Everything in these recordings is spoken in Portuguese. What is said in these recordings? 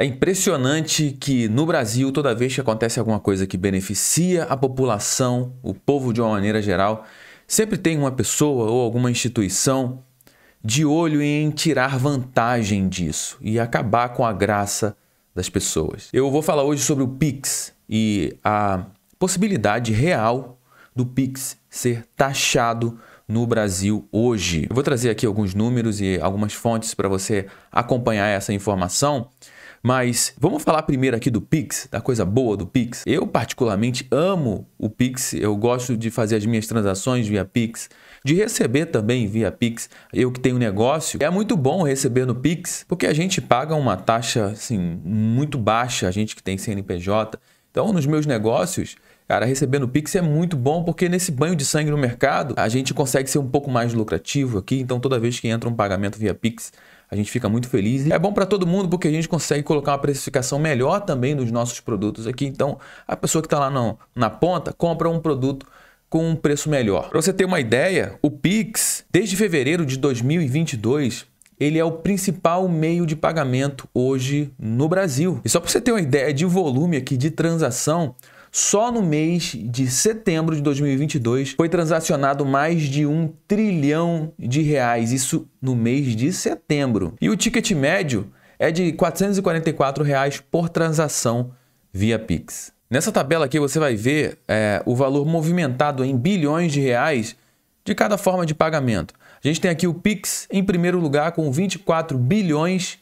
É impressionante que no Brasil, toda vez que acontece alguma coisa que beneficia a população, o povo de uma maneira geral, sempre tem uma pessoa ou alguma instituição de olho em tirar vantagem disso e acabar com a graça das pessoas. Eu vou falar hoje sobre o Pix e a possibilidade real do Pix ser taxado no Brasil hoje. Eu vou trazer aqui alguns números e algumas fontes para você acompanhar essa informação. Mas vamos falar primeiro aqui do Pix, da coisa boa do Pix. Eu particularmente amo o Pix, eu gosto de fazer as minhas transações via Pix, de receber também via Pix. Eu que tenho negócio, é muito bom receber no Pix, porque a gente paga uma taxa assim muito baixa, a gente que tem CNPJ. Então, nos meus negócios, Cara, receber no Pix é muito bom porque nesse banho de sangue no mercado a gente consegue ser um pouco mais lucrativo aqui. Então, toda vez que entra um pagamento via Pix, a gente fica muito feliz. É bom para todo mundo porque a gente consegue colocar uma precificação melhor também nos nossos produtos aqui. Então, a pessoa que está lá no, na ponta compra um produto com um preço melhor. Para você ter uma ideia, o Pix, desde fevereiro de 2022, ele é o principal meio de pagamento hoje no Brasil. E só para você ter uma ideia de volume aqui de transação, só no mês de setembro de 2022 foi transacionado mais de um trilhão de reais, isso no mês de setembro. E o ticket médio é de R$ 444 reais por transação via Pix. Nessa tabela aqui você vai ver é, o valor movimentado em bilhões de reais de cada forma de pagamento. A gente tem aqui o Pix em primeiro lugar com 24 bilhões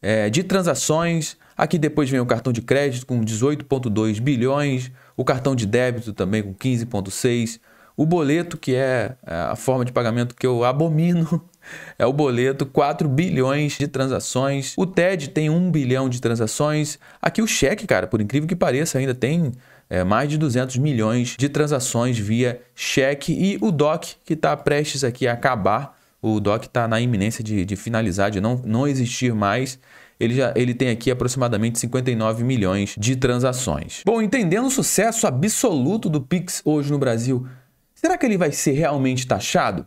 é, de transações, Aqui depois vem o cartão de crédito com 18,2 bilhões, o cartão de débito também com 15,6, o boleto, que é, é a forma de pagamento que eu abomino, é o boleto, 4 bilhões de transações. O TED tem 1 bilhão de transações. Aqui o cheque, cara, por incrível que pareça, ainda tem é, mais de 200 milhões de transações via cheque. E o DOC, que está prestes aqui a acabar, o DOC está na iminência de, de finalizar, de não, não existir mais ele, já, ele tem aqui aproximadamente 59 milhões de transações. Bom, entendendo o sucesso absoluto do Pix hoje no Brasil, será que ele vai ser realmente taxado?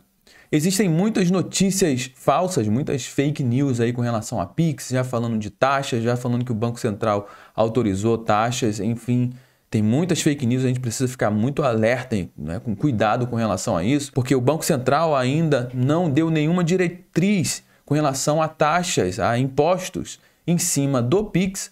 Existem muitas notícias falsas, muitas fake news aí com relação a Pix, já falando de taxas, já falando que o Banco Central autorizou taxas, enfim. Tem muitas fake news, a gente precisa ficar muito alerta, né, com cuidado com relação a isso, porque o Banco Central ainda não deu nenhuma diretriz com relação a taxas, a impostos em cima do Pix.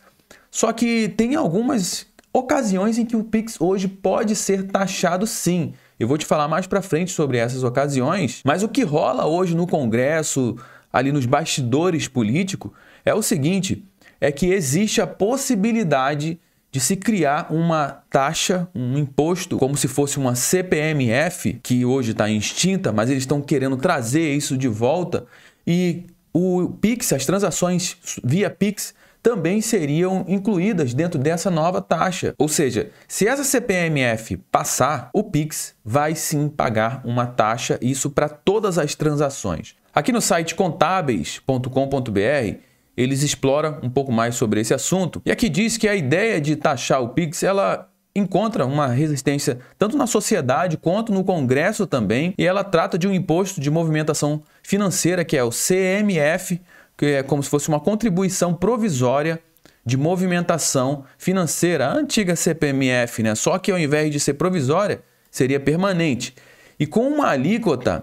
Só que tem algumas ocasiões em que o Pix hoje pode ser taxado sim. Eu vou te falar mais para frente sobre essas ocasiões, mas o que rola hoje no Congresso, ali nos bastidores político, é o seguinte, é que existe a possibilidade de se criar uma taxa, um imposto, como se fosse uma CPMF, que hoje está extinta, mas eles estão querendo trazer isso de volta, e o Pix, as transações via Pix, também seriam incluídas dentro dessa nova taxa. Ou seja, se essa CPMF passar, o Pix vai sim pagar uma taxa, isso para todas as transações. Aqui no site contábeis.com.br eles exploram um pouco mais sobre esse assunto. E aqui diz que a ideia de taxar o Pix ela encontra uma resistência tanto na sociedade quanto no Congresso também, e ela trata de um imposto de movimentação financeira que é o CMF, que é como se fosse uma contribuição provisória de movimentação financeira, a antiga CPMF, né? Só que ao invés de ser provisória, seria permanente. E com uma alíquota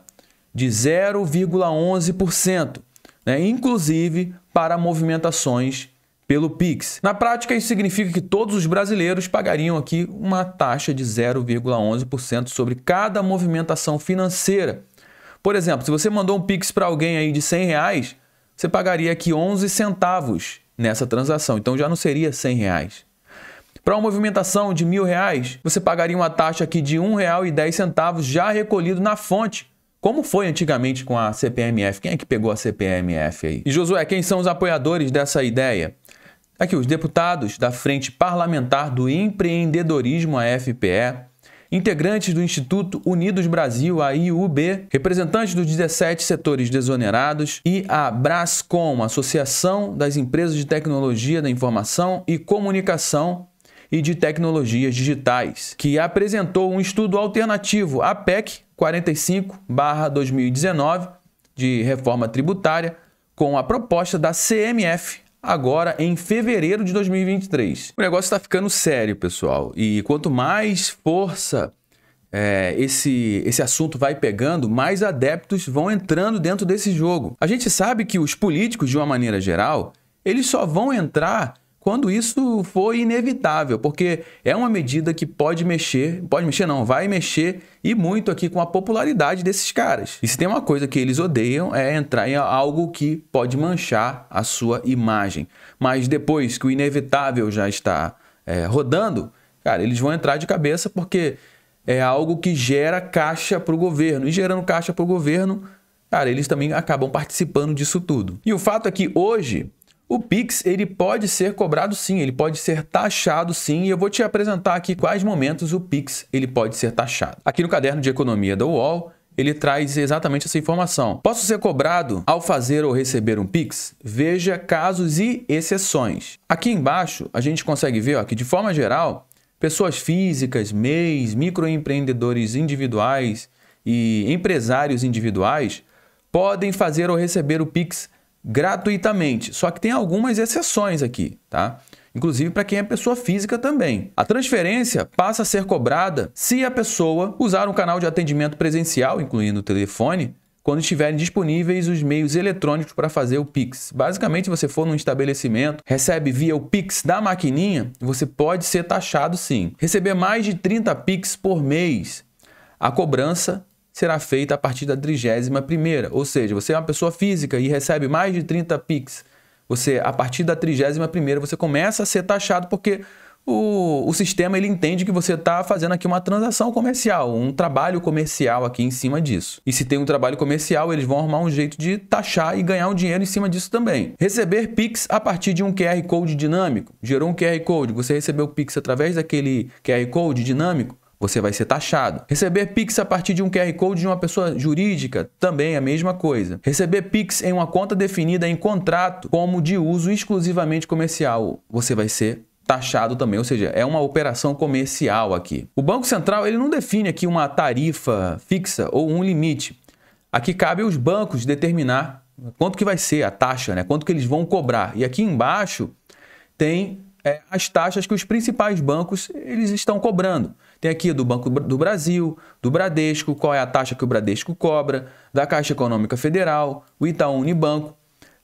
de 0,11%, né? inclusive para movimentações pelo Pix. Na prática, isso significa que todos os brasileiros pagariam aqui uma taxa de 0,11% sobre cada movimentação financeira. Por exemplo, se você mandou um Pix para alguém aí de 100 reais, você pagaria aqui 11 centavos nessa transação, então já não seria 100 reais. Para uma movimentação de mil reais, você pagaria uma taxa aqui de 10 centavos já recolhido na fonte, como foi antigamente com a CPMF? Quem é que pegou a CPMF aí? E Josué, quem são os apoiadores dessa ideia? Aqui, os deputados da Frente Parlamentar do Empreendedorismo, a FPE, integrantes do Instituto Unidos Brasil, a IUB, representantes dos 17 setores desonerados e a Brascom, Associação das Empresas de Tecnologia da Informação e Comunicação e de Tecnologias Digitais, que apresentou um estudo alternativo à PEC 45/2019 de reforma tributária com a proposta da CMF agora em fevereiro de 2023. O negócio está ficando sério, pessoal. E quanto mais força é, esse, esse assunto vai pegando, mais adeptos vão entrando dentro desse jogo. A gente sabe que os políticos, de uma maneira geral, eles só vão entrar quando isso for inevitável, porque é uma medida que pode mexer, pode mexer não, vai mexer e muito aqui com a popularidade desses caras. E se tem uma coisa que eles odeiam é entrar em algo que pode manchar a sua imagem. Mas depois que o inevitável já está é, rodando, cara, eles vão entrar de cabeça porque é algo que gera caixa para o governo. E gerando caixa para o governo, cara, eles também acabam participando disso tudo. E o fato é que hoje o Pix ele pode ser cobrado sim, ele pode ser taxado sim, e eu vou te apresentar aqui quais momentos o Pix ele pode ser taxado. Aqui no caderno de economia da UOL, ele traz exatamente essa informação. Posso ser cobrado ao fazer ou receber um Pix? Veja casos e exceções. Aqui embaixo, a gente consegue ver ó, que, de forma geral, pessoas físicas, MEIs, microempreendedores individuais e empresários individuais podem fazer ou receber o Pix gratuitamente. Só que tem algumas exceções aqui, tá? Inclusive para quem é pessoa física também. A transferência passa a ser cobrada se a pessoa usar um canal de atendimento presencial, incluindo o telefone, quando estiverem disponíveis os meios eletrônicos para fazer o Pix. Basicamente, você for num estabelecimento, recebe via o Pix da maquininha, você pode ser taxado sim. Receber mais de 30 Pix por mês, a cobrança será feita a partir da 31 primeira, ou seja, você é uma pessoa física e recebe mais de 30 PIX, você a partir da 31 primeira você começa a ser taxado porque o, o sistema ele entende que você está fazendo aqui uma transação comercial, um trabalho comercial aqui em cima disso. E se tem um trabalho comercial, eles vão arrumar um jeito de taxar e ganhar um dinheiro em cima disso também. Receber Pix a partir de um QR Code dinâmico. Gerou um QR Code, você recebeu o Pix através daquele QR Code dinâmico, você vai ser taxado. Receber Pix a partir de um QR Code de uma pessoa jurídica, também é a mesma coisa. Receber Pix em uma conta definida em contrato como de uso exclusivamente comercial, você vai ser taxado também, ou seja, é uma operação comercial aqui. O Banco Central ele não define aqui uma tarifa fixa ou um limite. Aqui cabe aos bancos determinar quanto que vai ser a taxa, né? quanto que eles vão cobrar. E aqui embaixo tem é, as taxas que os principais bancos eles estão cobrando. Tem aqui do Banco do Brasil, do Bradesco, qual é a taxa que o Bradesco cobra, da Caixa Econômica Federal, o Itaú Unibanco.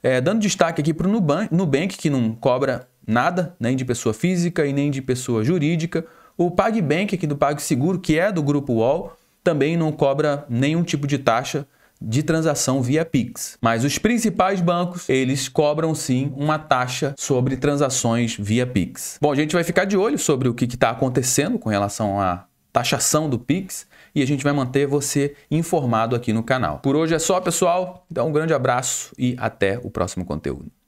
É, dando destaque aqui para o Nubank, que não cobra nada, nem de pessoa física e nem de pessoa jurídica. O PagBank aqui do PagSeguro, que é do Grupo UOL, também não cobra nenhum tipo de taxa de transação via Pix. Mas os principais bancos, eles cobram sim uma taxa sobre transações via Pix. Bom, a gente vai ficar de olho sobre o que está acontecendo com relação à taxação do Pix e a gente vai manter você informado aqui no canal. Por hoje é só, pessoal. Então, um grande abraço e até o próximo conteúdo.